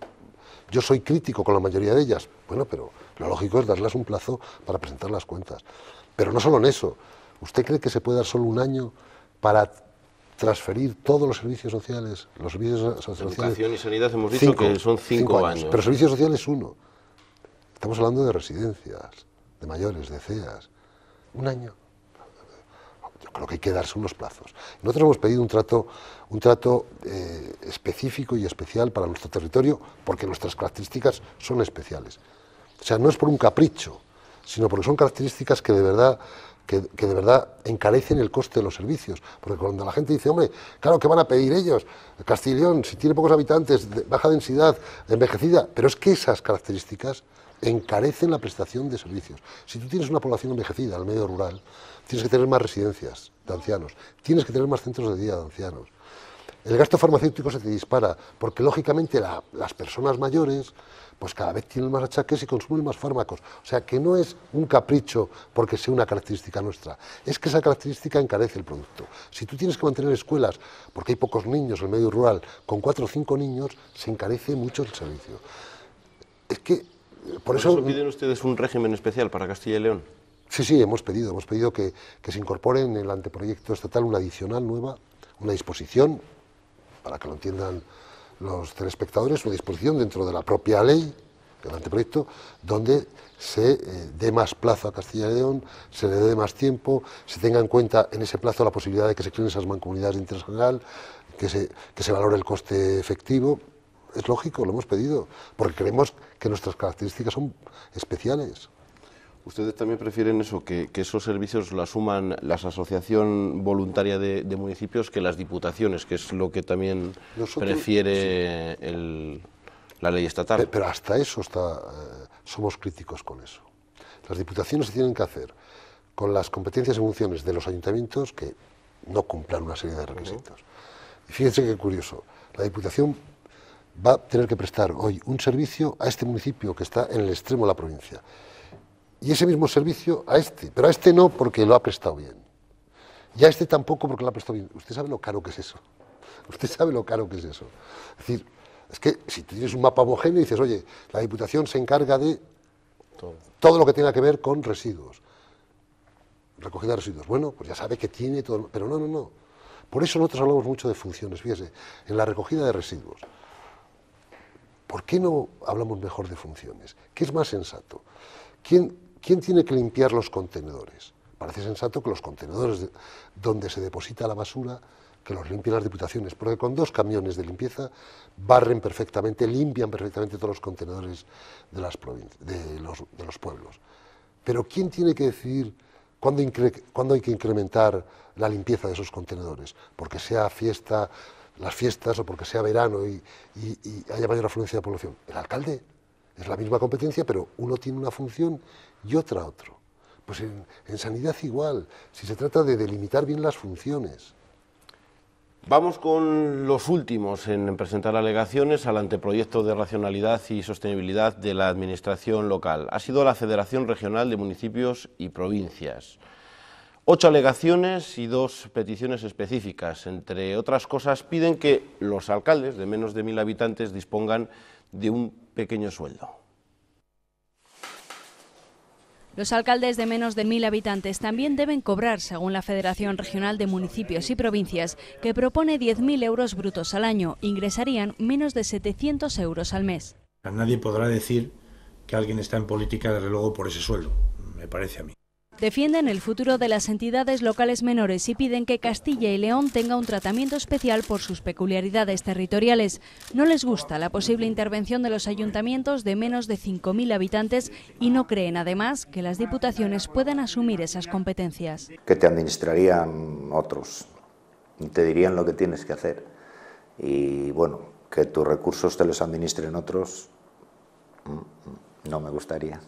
yo soy crítico con la mayoría de ellas. Bueno, pero lo lógico es darlas un plazo para presentar las cuentas. Pero no solo en eso. ¿Usted cree que se puede dar solo un año para transferir todos los servicios sociales? Los servicios sociales, Educación y sanidad hemos dicho que son cinco, años, Pero servicios sociales uno. Estamos hablando de residencias, de mayores, de CEAS, un año. Yo creo que hay que darse unos plazos. Nosotros hemos pedido un trato, un trato eh, específico y especial para nuestro territorio porque nuestras características son especiales. O sea, no es por un capricho, sino porque son características que de verdad que, de verdad encarecen el coste de los servicios. Porque cuando la gente dice, hombre, claro, ¿qué van a pedir ellos? Castellón, si tiene pocos habitantes, baja densidad, envejecida, pero es que esas características encarecen la prestación de servicios. Si tú tienes una población envejecida ...al el medio rural, tienes que tener más residencias de ancianos, tienes que tener más centros de día de ancianos. El gasto farmacéutico se te dispara, porque lógicamente las personas mayores pues cada vez tienen más achaques y consumen más fármacos. O sea que no es un capricho porque sea una característica nuestra, es que esa característica encarece el producto. Si tú tienes que mantener escuelas, porque hay pocos niños en el medio rural, con cuatro o cinco niños, se encarece mucho el servicio. Es que por, eso, piden ustedes un régimen especial para Castilla y León. Sí, sí, hemos pedido, hemos pedido que, se incorpore en el anteproyecto estatal una adicional nueva, una disposición, para que lo entiendan los telespectadores, una disposición dentro de la propia ley, del anteproyecto, donde se eh, dé más plazo a Castilla y León, se le dé más tiempo, se tenga en cuenta en ese plazo la posibilidad de que se creen esas mancomunidades de interés general, que se valore el coste efectivo es lógico, lo hemos pedido, porque creemos que nuestras características son especiales. ¿Ustedes también prefieren eso, que, esos servicios las suman las asociación voluntaria de, municipios que las diputaciones, que es lo que también prefiere la ley estatal? Pero, hasta eso está, eh, somos críticos con eso. Las diputaciones se tienen que hacer con las competencias y funciones de los ayuntamientos que no cumplan una serie de requisitos. Y fíjense qué curioso, la diputación va a tener que prestar hoy un servicio a este municipio que está en el extremo de la provincia. Y ese mismo servicio a este, pero a este no porque lo ha prestado bien. Y a este tampoco porque lo ha prestado bien. Usted sabe lo caro que es eso. Usted sabe lo caro que es eso. Es decir, es que si tienes un mapa homogéneo y dices, oye, la Diputación se encarga de todo, todo lo que tenga que ver con residuos, recogida de residuos. Bueno, pues ya sabe que tiene todo, pero no, no, no. Por eso nosotros hablamos mucho de funciones, fíjese, en la recogida de residuos. ¿Por qué no hablamos mejor de funciones? ¿Qué es más sensato? ¿Quién, tiene que limpiar los contenedores? Parece sensato que los contenedores donde se deposita la basura, que los limpien las diputaciones, porque con dos camiones de limpieza barren perfectamente, limpian perfectamente todos los contenedores de, las los, de los pueblos. Pero ¿quién tiene que decidir cuándo hay que incrementar la limpieza de esos contenedores? Porque sea fiesta, las fiestas o porque sea verano y, haya mayor afluencia de población. El alcalde es la misma competencia, pero uno tiene una función y otra otro. Pues en, en, sanidad igual, si se trata de delimitar bien las funciones. Vamos con los últimos en presentar alegaciones al anteproyecto de racionalidad y sostenibilidad de la Administración local. Ha sido la Federación Regional de Municipios y Provincias. Ocho alegaciones y dos peticiones específicas. Entre otras cosas, piden que los alcaldes de menos de mil habitantes dispongan de un pequeño sueldo. Los alcaldes de menos de mil habitantes también deben cobrar, según la Federación Regional de Municipios y Provincias, que propone 10.000 euros brutos al año, ingresarían menos de 700 euros al mes. nadie podrá decir que alguien está en política, de luego, por ese sueldo, me parece a mí. Defienden el futuro de las entidades locales menores y piden que Castilla y León tenga un tratamiento especial por sus peculiaridades territoriales. No les gusta la posible intervención de los ayuntamientos de menos de 5.000 habitantes y no creen además que las diputaciones puedan asumir esas competencias. Que te administrarían otros, te dirían lo que tienes que hacer y bueno, que tus recursos te los administren otros, mm, mm, no me gustaría.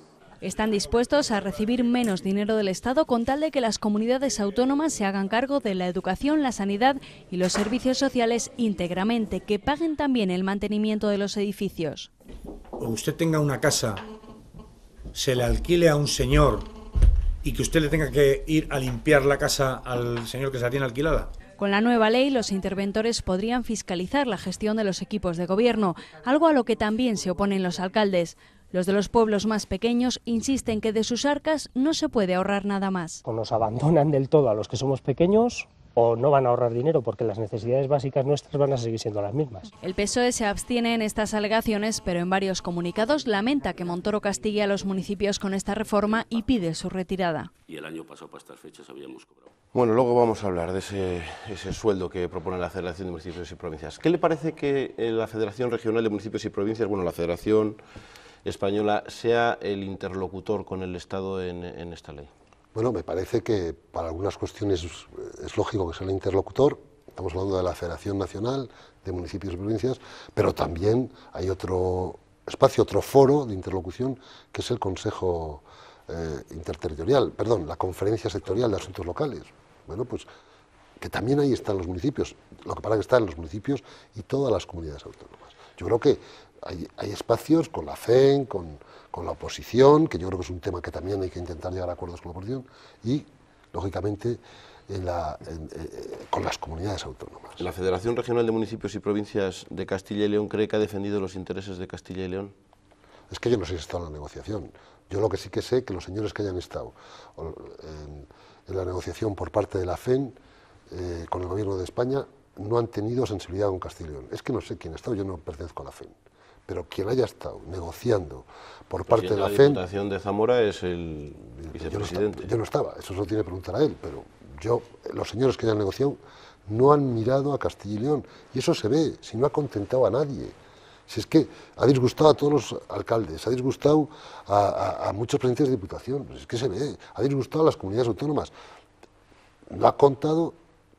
Están dispuestos a recibir menos dinero del Estado con tal de que las comunidades autónomas se hagan cargo de la educación, la sanidad y los servicios sociales íntegramente, que paguen también el mantenimiento de los edificios. O usted tenga una casa, se le alquile a un señor y que usted le tenga que ir a limpiar la casa al señor que se la tiene alquilada. Con la nueva ley, los interventores podrían fiscalizar la gestión de los equipos de gobierno, algo a lo que también se oponen los alcaldes. Los de los pueblos más pequeños insisten que de sus arcas no se puede ahorrar nada más. O nos abandonan del todo a los que somos pequeños o no van a ahorrar dinero porque las necesidades básicas nuestras van a seguir siendo las mismas. El PSOE se abstiene en estas alegaciones, pero en varios comunicados lamenta que Montoro castigue a los municipios con esta reforma y pide su retirada. Y el año pasado para estas fechas habíamos cobrado. Bueno, luego vamos a hablar de ese, ese sueldo que propone la Federación de Municipios y Provincias. ¿Qué le parece que eh, la Federación Regional de Municipios y Provincias, bueno, la Federación española sea el interlocutor con el Estado en, esta ley? Bueno, me parece que para algunas cuestiones eh, es lógico que sea el interlocutor, estamos hablando de la Federación Nacional de Municipios y Provincias, pero también hay otro espacio, otro foro de interlocución, que es el Consejo eh, Interterritorial, perdón, la Conferencia Sectorial de Asuntos Locales. Bueno, pues que también ahí están los municipios, lo que para que están los municipios y todas las comunidades autónomas. Yo creo que hay, espacios con la FEN, con, la oposición, que yo creo que es un tema que también hay que intentar llegar a acuerdos con la oposición, y, lógicamente, eh, eh, con las comunidades autónomas. ¿La Federación Regional de Municipios y Provincias de Castilla y León cree que ha defendido los intereses de Castilla y León? Es que yo no sé si he estado en la negociación. Yo lo que sí que sé es que los señores que hayan estado en, la negociación por parte de la FEN eh, con el Gobierno de España no han tenido sensibilidad con Castilla y León. Es que no sé quién ha estado, yo no pertenezco a la FEN pero quien haya estado negociando por pues parte de la, la La Diputación de Zamora es el vicepresidente. Yo no, estaba, eso se lo tiene que preguntar a él, pero yo, los señores que han negociado no han mirado a Castilla y León, y eso se ve, si no ha contentado a nadie. Si es que ha disgustado a todos los alcaldes, ha disgustado a, muchos presidentes de diputación, pues es que se ve, ha disgustado a las comunidades autónomas. No ha contado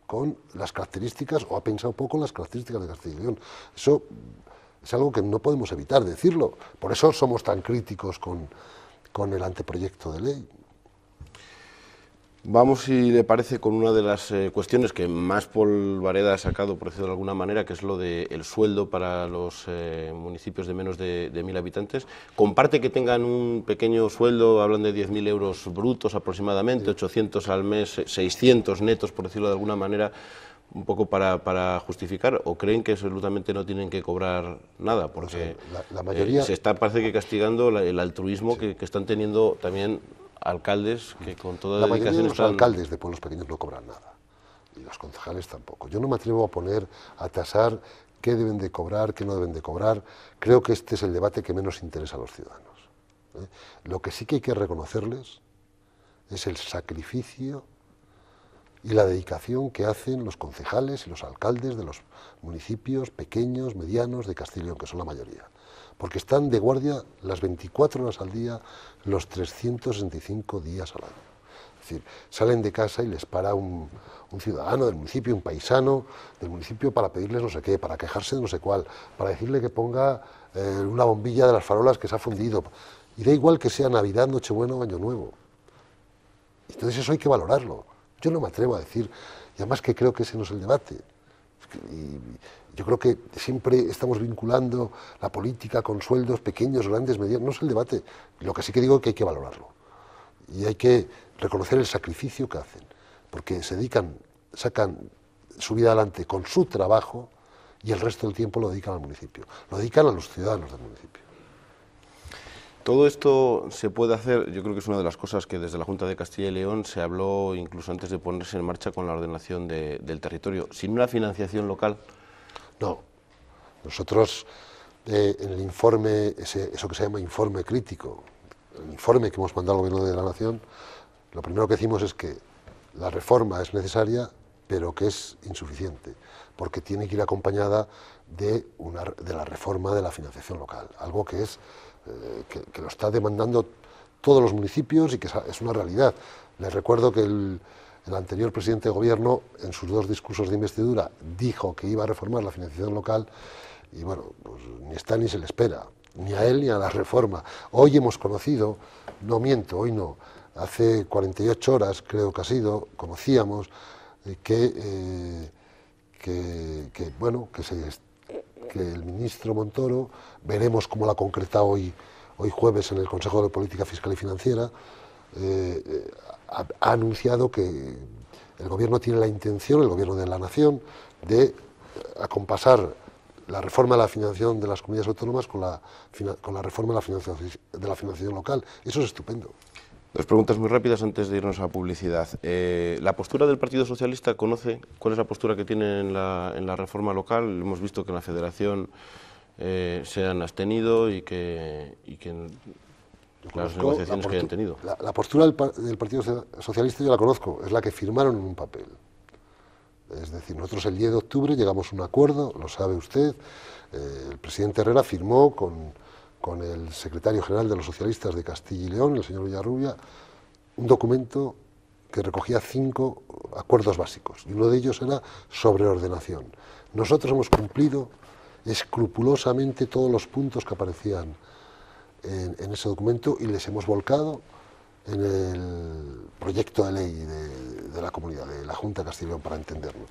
con las características o ha pensado poco en las características de Castilla y León. Eso es algo que no podemos evitar decirlo. Por eso somos tan críticos con, con el anteproyecto de ley. Vamos, si le parece, con una de las eh, cuestiones que más Vareda ha sacado, por decirlo de alguna manera, que es lo del sueldo para los eh, municipios de menos de, mil habitantes. Comparte que tengan un pequeño sueldo, hablan de 10.000 euros brutos aproximadamente, 800 al mes, 600 netos, por decirlo de alguna manera, un poco para, justificar o creen que absolutamente no tienen que cobrar nada porque la, eh, mayoría se está parece que castigando el altruismo que, están teniendo también alcaldes que con toda la dedicación mayoría de los alcaldes de pueblos pequeños no cobran nada y los concejales tampoco yo no me atrevo a poner a tasar qué deben de cobrar qué no deben de cobrar creo que este es el debate que menos interesa a los ciudadanos ¿eh? lo que sí que hay que reconocerles es el sacrificio y la dedicación que hacen los concejales y los alcaldes de los municipios pequeños, medianos de Castilla que son la mayoría, porque están de guardia las 24 horas al día, los 365 días al año. Es decir, salen de casa y les para un, ciudadano del municipio, un paisano del municipio para pedirles no sé qué, para quejarse de no sé cuál, para decirle que ponga eh, una bombilla de las farolas que se ha fundido. Y da igual que sea Navidad, Nochebuena o Año Nuevo. Entonces eso hay que valorarlo. Yo no me atrevo a decir, y además que creo que ese no es el debate. yo creo que siempre estamos vinculando la política con sueldos pequeños, grandes, medianos. No es el debate. Lo que sí que digo es que hay que valorarlo. Y hay que reconocer el sacrificio que hacen. Porque se dedican, sacan su vida adelante con su trabajo y el resto del tiempo lo dedican al municipio. Lo dedican a los ciudadanos del municipio. Todo esto se puede hacer, yo creo que es una de las cosas que desde la Junta de Castilla y León se habló incluso antes de ponerse en marcha con la ordenación del territorio. Sin una financiación local. No. Nosotros, en eh, el informe, eso que se llama informe crítico, el informe que hemos mandado al Gobierno de la Nación, lo primero que decimos es que la reforma es necesaria, pero que es insuficiente, porque tiene que ir acompañada de, una, de la reforma de la financiación local, algo que es eh, que, lo está demandando todos los municipios y que es una realidad. Les recuerdo que el, anterior presidente de gobierno, en sus dos discursos de investidura, dijo que iba a reformar la financiación local y bueno, pues ni está ni se le espera, ni a él ni a la reforma. Hoy hemos conocido, no miento, hoy no, hace 48 horas creo que ha sido, conocíamos eh, que, eh, que, que, bueno, que se que el ministro Montoro, veremos cómo la concreta hoy, hoy jueves en el Consejo de Política Fiscal y Financiera, eh, eh, ha, anunciado que el Gobierno tiene la intención, el Gobierno de la Nación, de eh, acompasar la reforma de la financiación de las comunidades autónomas con la, con la reforma la, de la financiación local. Eso es estupendo. Dos preguntas muy rápidas antes de irnos a publicidad. Eh, ¿La postura del Partido Socialista conoce cuál es la postura que tiene en la, reforma local? Hemos visto que en la Federación eh, se han abstenido y que, las negociaciones que hayan tenido. La, postura del, Partido Socialista yo la conozco, es la que firmaron en un papel. Es decir, nosotros el 10 de octubre llegamos a un acuerdo, lo sabe usted, eh, el presidente Herrera firmó con con el secretario general de los socialistas de Castilla y León, el señor Villarrubia, un documento que recogía cinco acuerdos básicos, y uno de ellos era sobre ordenación. Nosotros hemos cumplido escrupulosamente todos los puntos que aparecían en, ese documento y les hemos volcado en el proyecto de ley de, la comunidad, de la Junta de Castilla y León, para entenderlo.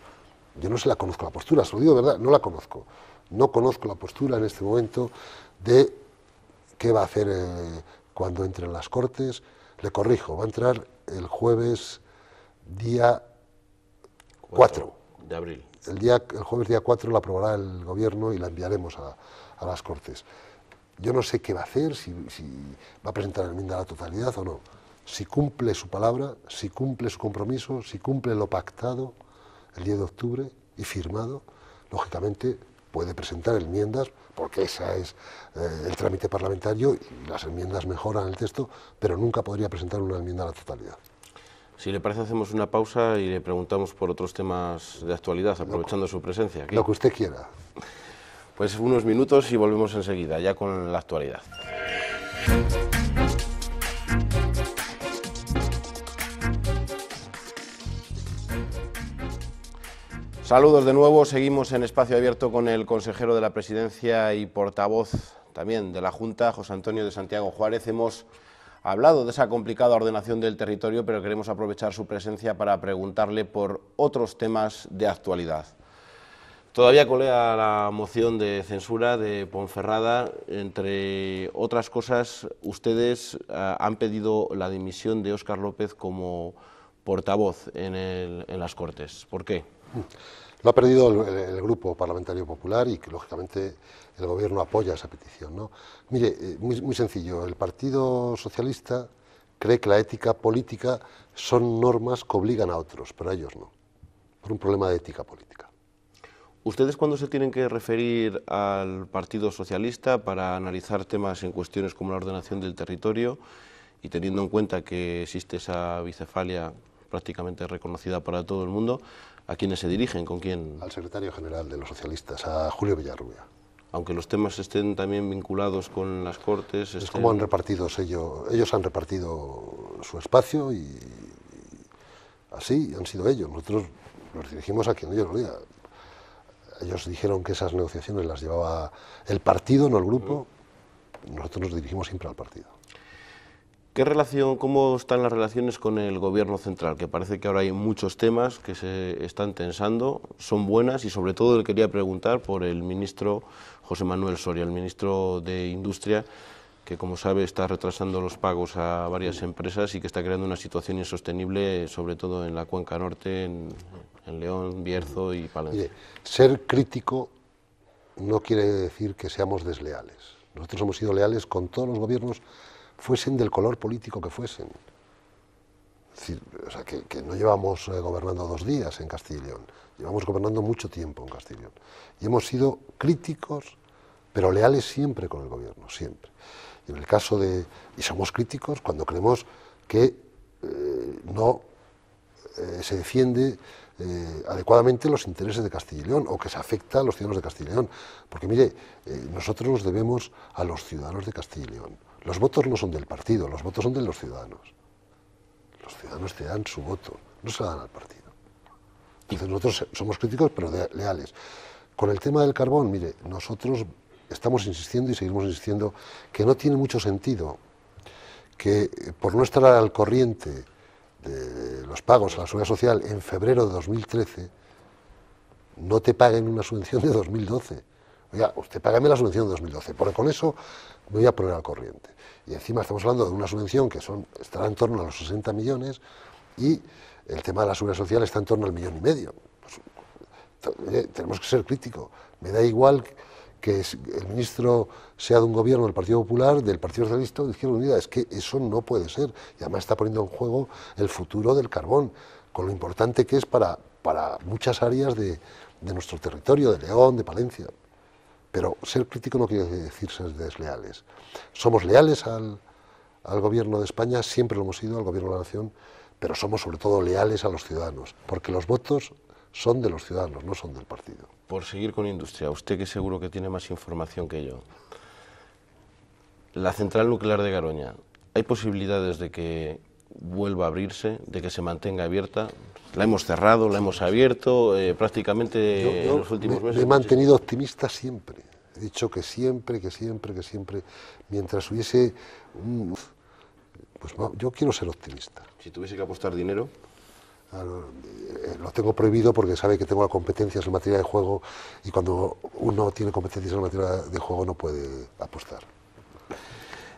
Yo no se la conozco la postura, se lo digo de verdad, no la conozco. No conozco la postura en este momento de qué va a hacer eh, cuando entren las Cortes. Le corrijo, va a entrar el jueves día 4 de abril. El, día, el jueves día 4 la aprobará el Gobierno y la enviaremos a, las Cortes. Yo no sé qué va a hacer, si, va a presentar enmienda a la totalidad o no. Si cumple su palabra, si cumple su compromiso, si cumple lo pactado el 10 de octubre y firmado, lógicamente puede presentar enmiendas, porque ese es eh, el trámite parlamentario y las enmiendas mejoran el texto, pero nunca podría presentar una enmienda a la totalidad. Si le parece, hacemos una pausa y le preguntamos por otros temas de actualidad, aprovechando su presencia. Lo que usted quiera. Pues unos minutos y volvemos enseguida, ya con la actualidad. Saludos de nuevo, seguimos en espacio abierto con el consejero de la Presidencia y portavoz también de la Junta, José Antonio de Santiago Juárez. Hemos hablado de esa complicada ordenación del territorio, pero queremos aprovechar su presencia para preguntarle por otros temas de actualidad. Todavía colea la moción de censura de Ponferrada. Entre otras cosas, ustedes eh, han pedido la dimisión de Óscar López como portavoz en las Cortes. ¿Por qué? Mm. Lo ha perdido el, Grupo Parlamentario Popular y que, lógicamente, el Gobierno apoya esa petición. ¿no? Mire, eh, muy, muy, sencillo, el Partido Socialista cree que la ética política son normas que obligan a otros, pero a ellos no, por un problema de ética política. ¿Ustedes cuando se tienen que referir al Partido Socialista para analizar temas en cuestiones como la ordenación del territorio y teniendo en cuenta que existe esa bicefalia prácticamente reconocida para todo el mundo, ¿a quienes se dirigen? ¿Con quién? Al secretario general de los socialistas, a Julio Villarrubia aunque los temas estén también vinculados con las Cortes... Es como han repartido ellos, ellos han repartido su espacio y, así han sido ellos. Nosotros nos dirigimos a quien ellos lo digan. Ellos dijeron que esas negociaciones las llevaba el partido, no el grupo. Nosotros nos dirigimos siempre al partido. ¿Qué relación, ¿Cómo están las relaciones con el Gobierno central? Que parece que ahora hay muchos temas que se están tensando, son buenas y sobre todo le quería preguntar por el ministro José Manuel Soria, el ministro de Industria, que como sabe está retrasando los pagos a varias empresas y que está creando una situación insostenible, sobre todo en la cuenca norte, en, León, Bierzo y Palencia. ser crítico no quiere decir que seamos desleales. Nosotros hemos sido leales con todos los gobiernos fuesen del color político que fuesen. Es decir, o sea, que, no llevamos eh, gobernando dos días en Castilla León, llevamos gobernando mucho tiempo en Castilla Y hemos sido críticos, pero leales siempre con el gobierno, siempre. Y en el caso de. Y somos críticos cuando creemos que eh, no eh, se defiende adecuadamente los intereses de Castilla y León o que se afecta a los ciudadanos de Castilla y León. Porque mire, nosotros nos debemos a los ciudadanos de Castilla y León. Los votos no son del partido, los votos son de los ciudadanos. Los ciudadanos te dan su voto, no se la dan al partido. Entonces nosotros somos críticos pero leales. Con el tema del carbón, mire, nosotros estamos insistiendo y seguimos insistiendo que no tiene mucho sentido que eh, por no estar al corriente de los pagos a la seguridad social en febrero de 2013, no te paguen una subvención de 2012. Oiga, usted págame la subvención de 2012, porque con eso me voy a poner al corriente. Y encima estamos hablando de una subvención que son, estará en torno a los 60 millones y el tema de la seguridad social está en torno al millón y medio. Pues, eh, tenemos que ser críticos. Me da igual que el ministro sea de un gobierno del Partido Popular, del Partido Socialista o de Izquierda Unida. Es que eso no puede ser. Y además está poniendo en juego el futuro del carbón, con lo importante que es para, para muchas áreas de, de nuestro territorio, de León, de Palencia. Pero ser crítico no quiere decir ser desleales. Somos leales al, al gobierno de España, siempre lo hemos sido, al gobierno de la nación, pero somos sobre todo leales a los ciudadanos, porque los votos son de los ciudadanos, no son del partido. Por seguir con industria, usted que seguro que tiene más información que yo. La central nuclear de Garoña, ¿hay posibilidades de que vuelva a abrirse, de que se mantenga abierta? La hemos cerrado, la hemos abierto eh, prácticamente en los últimos meses. Me he mantenido optimista siempre. He dicho que siempre, que siempre, que siempre, mientras hubiese un... Pues yo quiero ser optimista. Si tuviese que apostar dinero eh, lo tengo prohibido porque sabe que tengo competencias en materia de juego y cuando uno tiene competencias en materia de juego no puede apostar.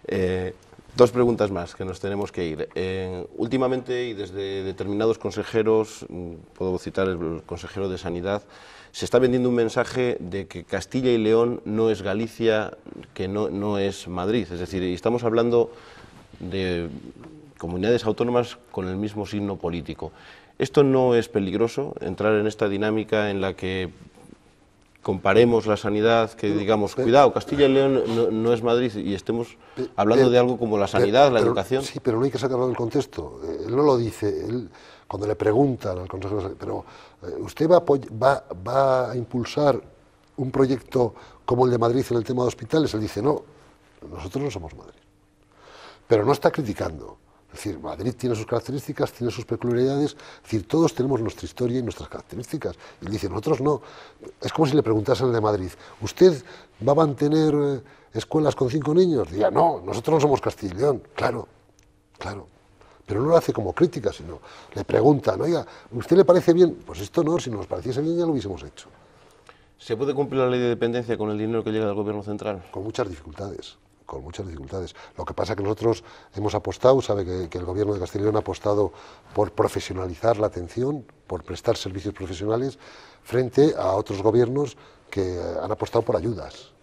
Eh, Dos preguntas más que nos tenemos que ir. últimamente y desde determinados consejeros, mm, puedo citar el consejero de Sanidad, se está vendiendo un mensaje de que Castilla y León no es Galicia, que no, no es Madrid. Es decir, estamos hablando de comunidades autónomas con el mismo signo político. ¿Esto no es peligroso, entrar en esta dinámica en la que comparemos la sanidad, que digamos, cuidado, Castilla y León no, es Madrid y estemos hablando de algo como la sanidad, la educación. Sí, pero no hay que sacarlo del contexto. Eh, él no lo dice. Él, cuando le preguntan al consejero, pero eh, ¿usted va va, va a impulsar un proyecto como el de Madrid en el tema de hospitales? Él dice, no, nosotros no somos Madrid. Pero no está criticando. Es decir, Madrid tiene sus características, tiene sus peculiaridades, decir, todos tenemos nuestra historia y nuestras características. Y dicen dice, nosotros no. Es como si le preguntasen al de Madrid, ¿usted va a mantener eh, escuelas con cinco niños? Diría, no, nosotros no somos Castilla Claro, claro. Pero no lo hace como crítica, sino le preguntan, oiga, ¿usted le parece bien? Pues esto no, si nos pareciese bien ya lo hubiésemos hecho. ¿Se puede cumplir la ley de dependencia con el dinero que llega del gobierno central? Con muchas dificultades con muchas dificultades. Lo que pasa es que nosotros hemos apostado, sabe que, el gobierno de Castellón ha apostado por profesionalizar la atención, por prestar servicios profesionales, frente a otros gobiernos que han apostado por ayudas.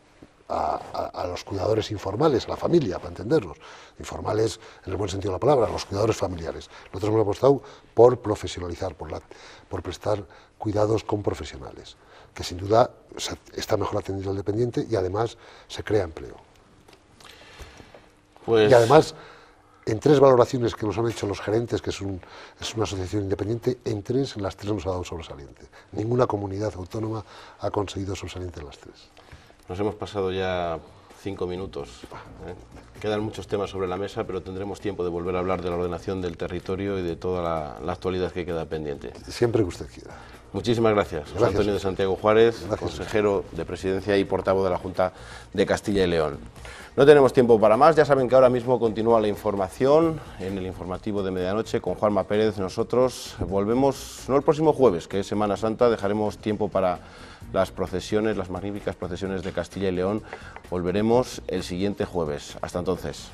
A, los cuidadores informales, a la familia, para entenderlos. Informales en el buen sentido de la palabra, los cuidadores familiares. Nosotros hemos apostado por profesionalizar, por, la, por prestar cuidados con profesionales, que sin duda está mejor atendido el dependiente y además se crea empleo. Pues y además, en tres valoraciones que nos han hecho los gerentes, que es, una asociación independiente, en tres, en las tres nos ha dado sobresaliente. Ninguna comunidad autónoma ha conseguido sobresaliente en las tres. Nos hemos pasado ya cinco minutos. ¿eh? Quedan muchos temas sobre la mesa, pero tendremos tiempo de volver a hablar de la ordenación del territorio y de toda la, actualidad que queda pendiente. Siempre que usted quiera. Muchísimas gracias. José Antonio de Santiago Juárez, consejero de Presidencia y portavoz de la Junta de Castilla y León. No tenemos tiempo para más, ya saben que ahora mismo continúa la información en el informativo de medianoche con Juanma Pérez. Nosotros volvemos, no el próximo jueves, que es Semana Santa, dejaremos tiempo para las procesiones, las magníficas procesiones de Castilla y León. Volveremos el siguiente jueves. Hasta entonces.